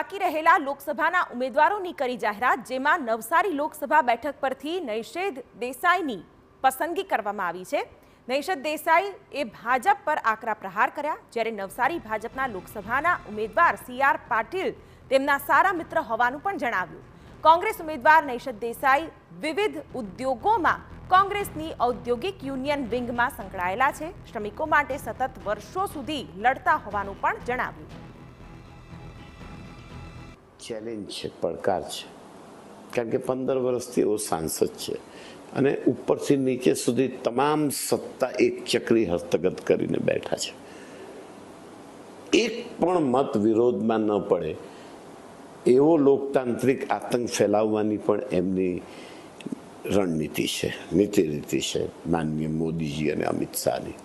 બાકી રહેલા લોકસભાના ઉમેદવારોની કરી જાહેરાત જેમાં નવસારી લોકસભા બેઠક પરથી નૈષેધ દેસાઈની પસંદગી કરવામાં આવી છે નૈષદ દેસાઈ એ ભાજપ પર આકરા પ્રહાર કર્યા જ્યારે નવસારી ભાજપના લોકસભાના ઉમેદવાર સી આર પાટીલ તેમના સારા મિત્ર હોવાનું પણ જણાવ્યું કોંગ્રેસ ઉમેદવાર નૈષદ દેસાઈ વિવિધ ઉદ્યોગોમાં કોંગ્રેસની ઔદ્યોગિક યુનિયન વિંગમાં સંકળાયેલા છે શ્રમિકો માટે સતત વર્ષો સુધી લડતા હોવાનું પણ જણાવ્યું ચેલેન્જ છે પડકાર છે કારણ કે પંદર વર્ષથી એવો સાંસદ છે અને ઉપરથી નીચે સુધી તમામ સત્તા એક ચક્રી હસ્તગત કરીને બેઠા છે એક પણ મત વિરોધમાં ન પડે એવો લોકતાંત્રિક આતંક ફેલાવવાની પણ એમની રણનીતિ છે નીતિ રીતિ છે માનનીય મોદીજી અને અમિત શાહની